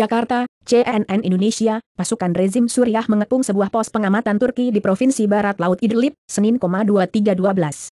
Jakarta, CNN Indonesia, pasukan rezim Suriah mengepung sebuah pos pengamatan Turki di Provinsi Barat Laut Idlib, Senin, 2312.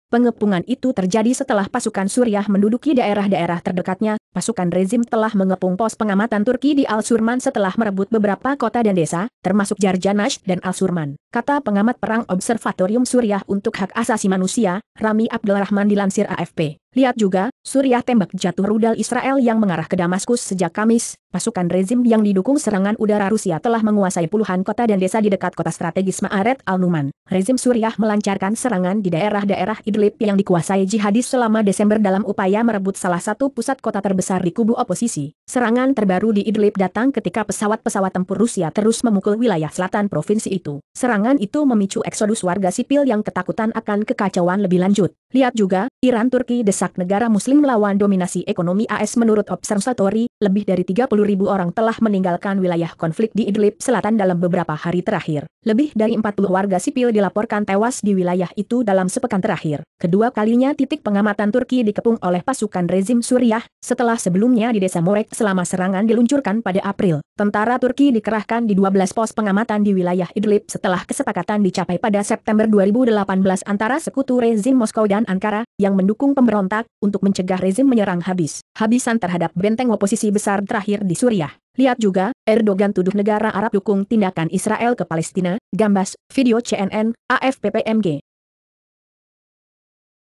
Pengepungan itu terjadi setelah pasukan Suriah menduduki daerah-daerah terdekatnya, pasukan rezim telah mengepung pos pengamatan Turki di Al-Surman setelah merebut beberapa kota dan desa, termasuk Jarjanash dan Al-Surman kata pengamat perang Observatorium Suriah untuk Hak Asasi Manusia, Rami Abdulrahman dilansir AFP. Lihat juga, Suriah tembak jatuh rudal Israel yang mengarah ke Damaskus sejak Kamis, pasukan rezim yang didukung serangan udara Rusia telah menguasai puluhan kota dan desa di dekat kota strategis Ma'aret al-Numan. Rezim Suriah melancarkan serangan di daerah-daerah Idlib yang dikuasai jihadis selama Desember dalam upaya merebut salah satu pusat kota terbesar di kubu oposisi. Serangan terbaru di Idlib datang ketika pesawat-pesawat tempur Rusia terus memukul wilayah selatan provinsi itu. Serangan serangan itu memicu eksodus warga sipil yang ketakutan akan kekacauan lebih lanjut. Lihat juga, Iran Turki desak negara muslim melawan dominasi ekonomi AS menurut observatory, lebih dari 30 ribu orang telah meninggalkan wilayah konflik di Idlib Selatan dalam beberapa hari terakhir. Lebih dari 40 warga sipil dilaporkan tewas di wilayah itu dalam sepekan terakhir. Kedua kalinya titik pengamatan Turki dikepung oleh pasukan rezim Suriah, setelah sebelumnya di desa Morek selama serangan diluncurkan pada April. Tentara Turki dikerahkan di 12 pos pengamatan di wilayah Idlib setelah kesepakatan dicapai pada September 2018 antara sekutu rezim Moskow dan dan Ankara, yang mendukung pemberontak, untuk mencegah rezim menyerang habis-habisan terhadap benteng oposisi besar terakhir di Suriah. Lihat juga, Erdogan tuduh negara Arab dukung tindakan Israel ke Palestina, Gambas, video CNN, AFP PMG.